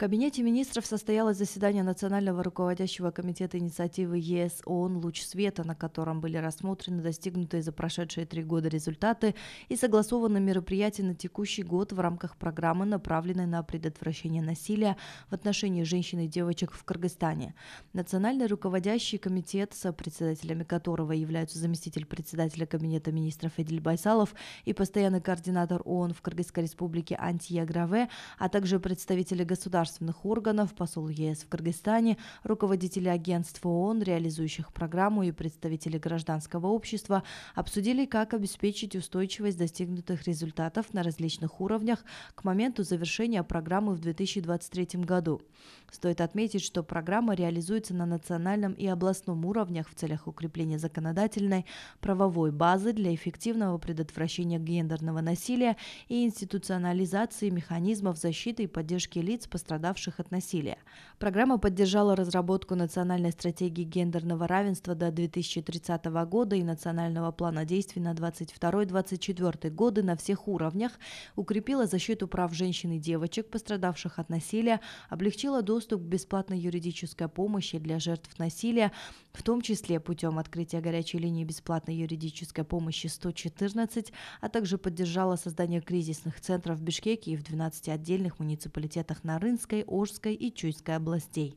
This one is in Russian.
кабинете министров состоялось заседание Национального руководящего комитета инициативы ЕС ООН «Луч света», на котором были рассмотрены достигнутые за прошедшие три года результаты и согласованы мероприятия на текущий год в рамках программы, направленной на предотвращение насилия в отношении женщин и девочек в Кыргызстане. Национальный руководящий комитет, сопредседателями которого являются заместитель председателя Кабинета министров Эдиль Байсалов и постоянный координатор ООН в Кыргызской республике Антия Граве, а также представители государств государственных органов, посол ЕС в Кыргызстане, руководители агентств ООН, реализующих программу и представители гражданского общества обсудили, как обеспечить устойчивость достигнутых результатов на различных уровнях к моменту завершения программы в 2023 году. Стоит отметить, что программа реализуется на национальном и областном уровнях в целях укрепления законодательной правовой базы для эффективного предотвращения гендерного насилия и институционализации механизмов защиты и поддержки лиц, пострадавших пострадавших от насилия. Программа поддержала разработку национальной стратегии гендерного равенства до 2030 года и национального плана действий на 22-24 годы на всех уровнях, укрепила защиту прав женщин и девочек, пострадавших от насилия, облегчила доступ к бесплатной юридической помощи для жертв насилия, в том числе путем открытия горячей линии бесплатной юридической помощи 114, а также поддержала создание кризисных центров в Бишкеке и в 12 отдельных муниципалитетах Нарынска, Ивановской, Ожской и Чуйской областей.